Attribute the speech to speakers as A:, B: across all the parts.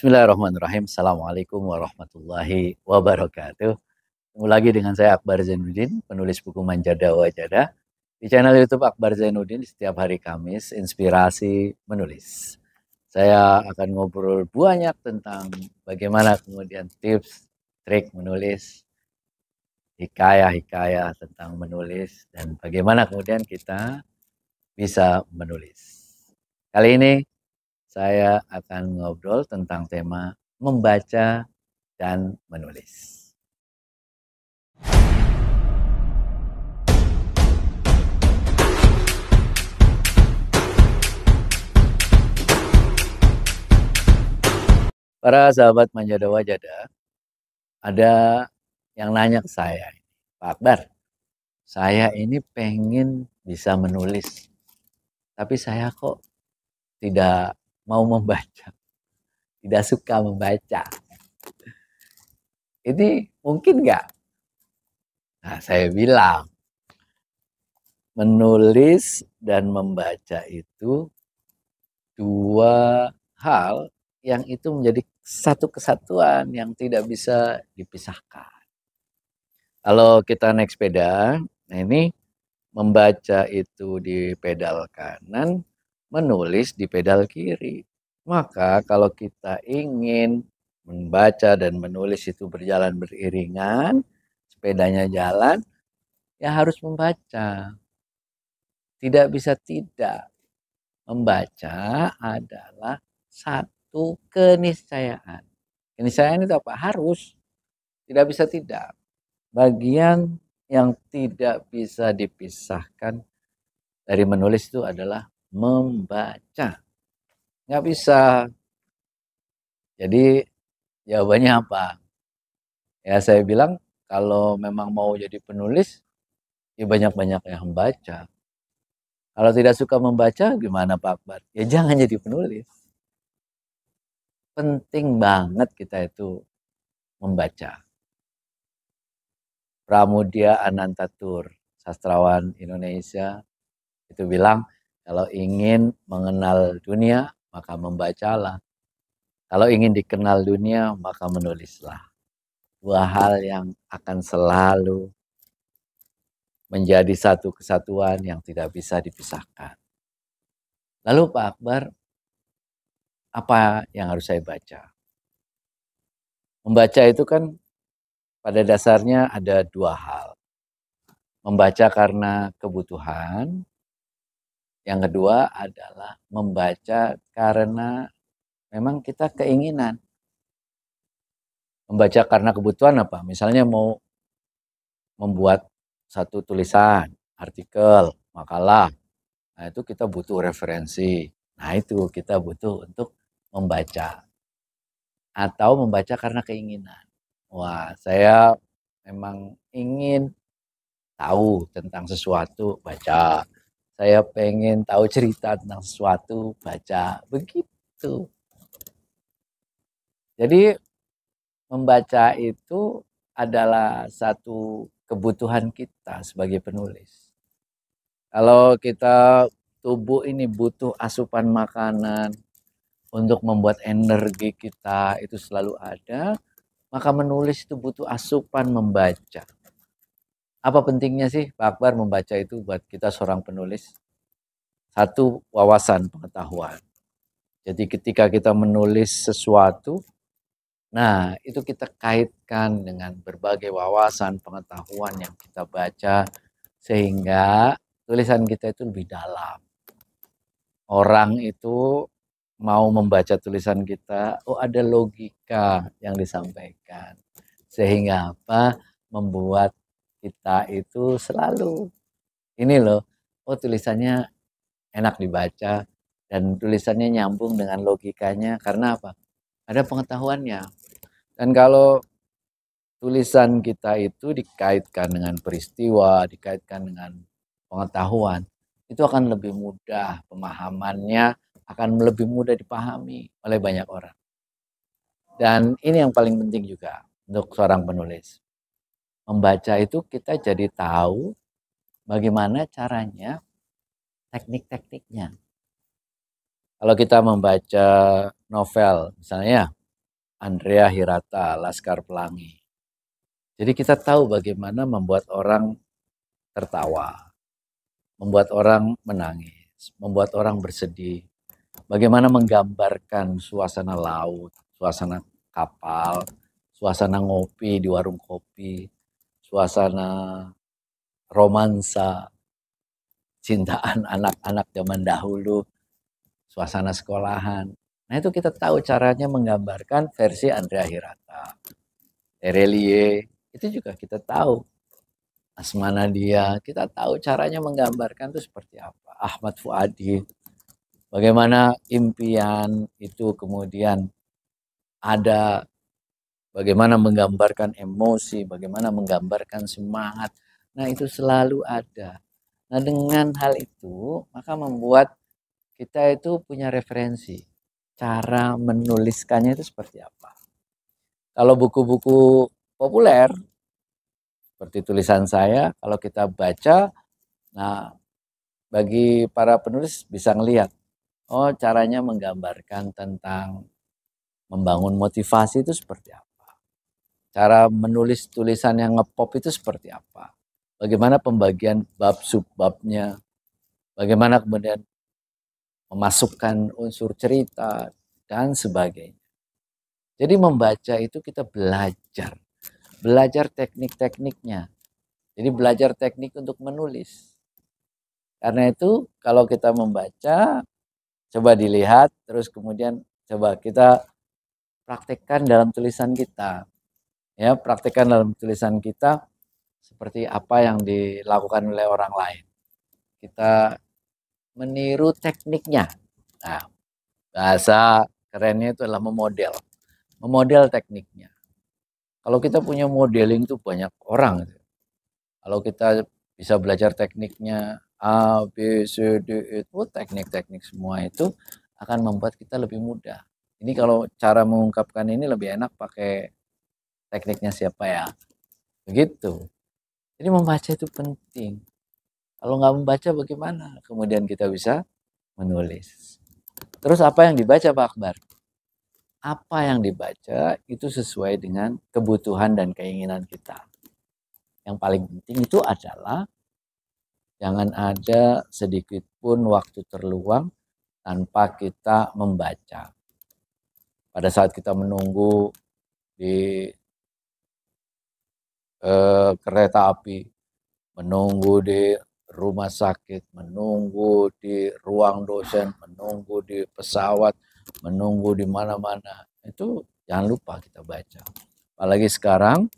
A: Bismillahirrahmanirrahim. Assalamualaikum warahmatullahi wabarakatuh. Ketemu lagi dengan saya Akbar Zainuddin, penulis buku Manjada Wajada. Di channel Youtube Akbar Zainuddin setiap hari Kamis, Inspirasi Menulis. Saya akan ngobrol banyak tentang bagaimana kemudian tips, trik menulis, hikayah-hikayah tentang menulis, dan bagaimana kemudian kita bisa menulis. Kali ini saya akan ngobrol tentang tema membaca dan menulis. Para sahabat Manjada Wajada, ada yang nanya ke saya, Pak Akbar, saya ini pengen bisa menulis, tapi saya kok tidak mau membaca. Tidak suka membaca. Ini mungkin nggak? Nah, saya bilang, menulis dan membaca itu dua hal yang itu menjadi satu kesatuan yang tidak bisa dipisahkan. Kalau kita naik sepeda, nah ini membaca itu di pedal kanan, menulis di pedal kiri. Maka kalau kita ingin membaca dan menulis itu berjalan beriringan, sepedanya jalan, ya harus membaca. Tidak bisa tidak. Membaca adalah satu keniscayaan. Keniscayaan itu apa? Harus. Tidak bisa tidak. Bagian yang tidak bisa dipisahkan dari menulis itu adalah membaca. Nggak bisa. Jadi jawabannya apa? Ya saya bilang kalau memang mau jadi penulis, ya banyak-banyak yang membaca. Kalau tidak suka membaca, gimana Pak Akbar? Ya jangan jadi penulis. Penting banget kita itu membaca. Pramudia Anantatur, sastrawan Indonesia, itu bilang kalau ingin mengenal dunia, maka membacalah. Kalau ingin dikenal dunia, maka menulislah. Dua hal yang akan selalu menjadi satu kesatuan yang tidak bisa dipisahkan. Lalu Pak Akbar, apa yang harus saya baca? Membaca itu kan pada dasarnya ada dua hal. Membaca karena kebutuhan, yang kedua adalah membaca karena memang kita keinginan. Membaca karena kebutuhan apa? Misalnya mau membuat satu tulisan, artikel, makalah. Nah, itu kita butuh referensi. Nah, itu kita butuh untuk membaca. Atau membaca karena keinginan. Wah, saya memang ingin tahu tentang sesuatu, baca saya pengen tahu cerita tentang sesuatu, baca begitu. Jadi membaca itu adalah satu kebutuhan kita sebagai penulis. Kalau kita tubuh ini butuh asupan makanan untuk membuat energi kita itu selalu ada, maka menulis itu butuh asupan membaca. Apa pentingnya sih Pak Akbar membaca itu buat kita seorang penulis? Satu, wawasan pengetahuan. Jadi ketika kita menulis sesuatu, nah itu kita kaitkan dengan berbagai wawasan pengetahuan yang kita baca sehingga tulisan kita itu lebih dalam. Orang itu mau membaca tulisan kita, oh ada logika yang disampaikan. Sehingga apa? Membuat kita itu selalu ini loh, oh tulisannya enak dibaca dan tulisannya nyambung dengan logikanya karena apa? Ada pengetahuannya. Dan kalau tulisan kita itu dikaitkan dengan peristiwa, dikaitkan dengan pengetahuan, itu akan lebih mudah pemahamannya, akan lebih mudah dipahami oleh banyak orang. Dan ini yang paling penting juga untuk seorang penulis membaca itu kita jadi tahu bagaimana caranya teknik-tekniknya. Kalau kita membaca novel, misalnya Andrea Hirata, Laskar Pelangi. Jadi kita tahu bagaimana membuat orang tertawa, membuat orang menangis, membuat orang bersedih, bagaimana menggambarkan suasana laut, suasana kapal, suasana ngopi di warung kopi, suasana romansa cintaan anak-anak zaman dahulu, suasana sekolahan. Nah itu kita tahu caranya menggambarkan versi Andrea Hirata. Erelie itu juga kita tahu. Asmana dia, kita tahu caranya menggambarkan itu seperti apa. Ahmad Fuadi, bagaimana impian itu kemudian ada bagaimana menggambarkan emosi, bagaimana menggambarkan semangat. Nah, itu selalu ada. Nah, dengan hal itu, maka membuat kita itu punya referensi. Cara menuliskannya itu seperti apa. Kalau buku-buku populer, seperti tulisan saya, kalau kita baca, nah bagi para penulis bisa ngelihat, oh caranya menggambarkan tentang membangun motivasi itu seperti apa. Cara menulis tulisan yang ngepop itu seperti apa? Bagaimana pembagian bab subbabnya? Bagaimana kemudian memasukkan unsur cerita dan sebagainya. Jadi membaca itu kita belajar, belajar teknik-tekniknya. Jadi belajar teknik untuk menulis. Karena itu kalau kita membaca, coba dilihat, terus kemudian coba kita praktekkan dalam tulisan kita ya praktekkan dalam tulisan kita seperti apa yang dilakukan oleh orang lain kita meniru tekniknya nah, bahasa kerennya itu adalah memodel memodel tekniknya kalau kita punya modeling itu banyak orang kalau kita bisa belajar tekniknya A, B, C, D, itu e, oh, teknik-teknik semua itu akan membuat kita lebih mudah. Ini kalau cara mengungkapkan ini lebih enak pakai tekniknya siapa ya begitu jadi membaca itu penting kalau nggak membaca bagaimana kemudian kita bisa menulis terus apa yang dibaca Pak Akbar apa yang dibaca itu sesuai dengan kebutuhan dan keinginan kita yang paling penting itu adalah jangan ada sedikit pun waktu terluang tanpa kita membaca. Pada saat kita menunggu di eh, kereta api, menunggu di rumah sakit, menunggu di ruang dosen, menunggu di pesawat, menunggu di mana-mana. Itu jangan lupa kita baca. Apalagi sekarang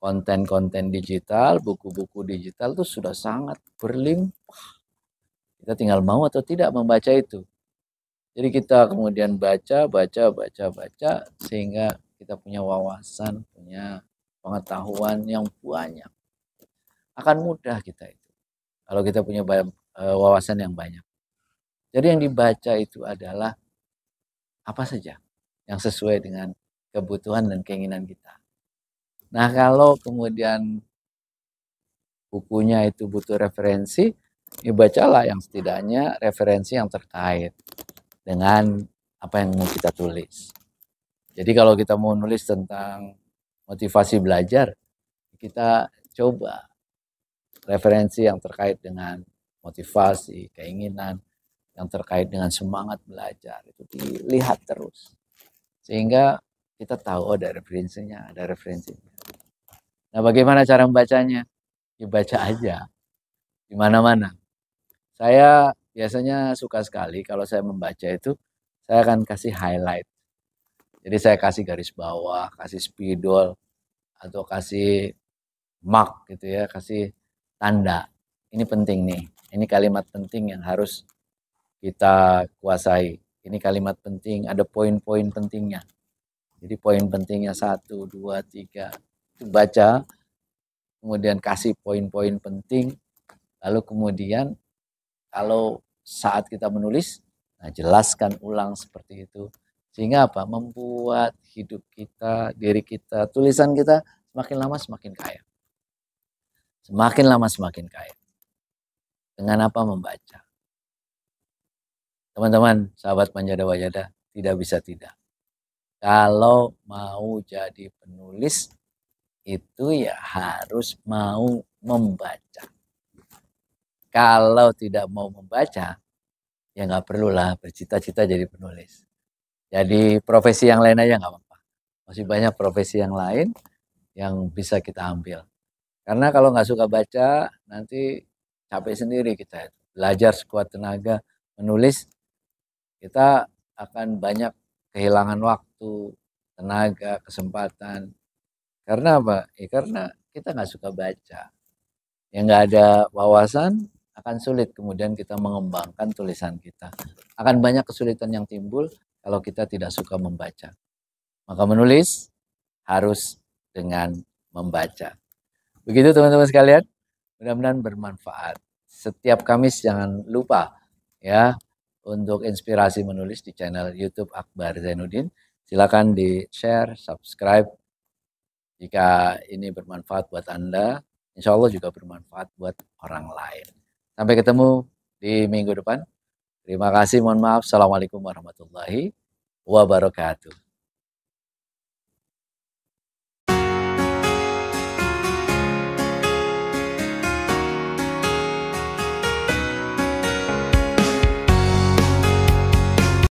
A: konten-konten digital, buku-buku digital itu sudah sangat berlimpah. Kita tinggal mau atau tidak membaca itu. Jadi kita kemudian baca, baca, baca, baca sehingga kita punya wawasan, punya pengetahuan yang banyak. Akan mudah kita itu. Kalau kita punya e, wawasan yang banyak. Jadi yang dibaca itu adalah apa saja yang sesuai dengan kebutuhan dan keinginan kita. Nah kalau kemudian bukunya itu butuh referensi, ya bacalah yang setidaknya referensi yang terkait dengan apa yang mau kita tulis. Jadi kalau kita mau nulis tentang motivasi belajar, kita coba referensi yang terkait dengan motivasi, keinginan, yang terkait dengan semangat belajar itu dilihat terus. Sehingga kita tahu oh, ada referensinya, ada referensinya. Nah, bagaimana cara membacanya? Dibaca ya, aja di mana-mana. Saya biasanya suka sekali kalau saya membaca itu, saya akan kasih highlight jadi saya kasih garis bawah, kasih spidol, atau kasih mark gitu ya, kasih tanda. Ini penting nih, ini kalimat penting yang harus kita kuasai. Ini kalimat penting, ada poin-poin pentingnya. Jadi poin pentingnya satu, dua, tiga. Itu baca, kemudian kasih poin-poin penting. Lalu kemudian kalau saat kita menulis, nah jelaskan ulang seperti itu sehingga apa? Membuat hidup kita, diri kita, tulisan kita semakin lama semakin kaya. Semakin lama semakin kaya. Dengan apa membaca. Teman-teman, sahabat Panjada Wajada, tidak bisa tidak. Kalau mau jadi penulis, itu ya harus mau membaca. Kalau tidak mau membaca, ya nggak perlulah bercita-cita jadi penulis. Jadi ya, profesi yang lain aja nggak apa-apa. Masih banyak profesi yang lain yang bisa kita ambil. Karena kalau nggak suka baca, nanti capek sendiri kita. Belajar sekuat tenaga, menulis, kita akan banyak kehilangan waktu, tenaga, kesempatan. Karena apa? Ya karena kita nggak suka baca. Yang nggak ada wawasan, akan sulit kemudian kita mengembangkan tulisan kita. Akan banyak kesulitan yang timbul kalau kita tidak suka membaca. Maka menulis harus dengan membaca. Begitu teman-teman sekalian, mudah-mudahan bermanfaat. Setiap Kamis jangan lupa ya untuk inspirasi menulis di channel YouTube Akbar Zainuddin. Silakan di-share, subscribe jika ini bermanfaat buat Anda. Insya Allah juga bermanfaat buat orang lain. Sampai ketemu di minggu depan. Terima kasih, mohon maaf. Assalamualaikum warahmatullahi wabarakatuh.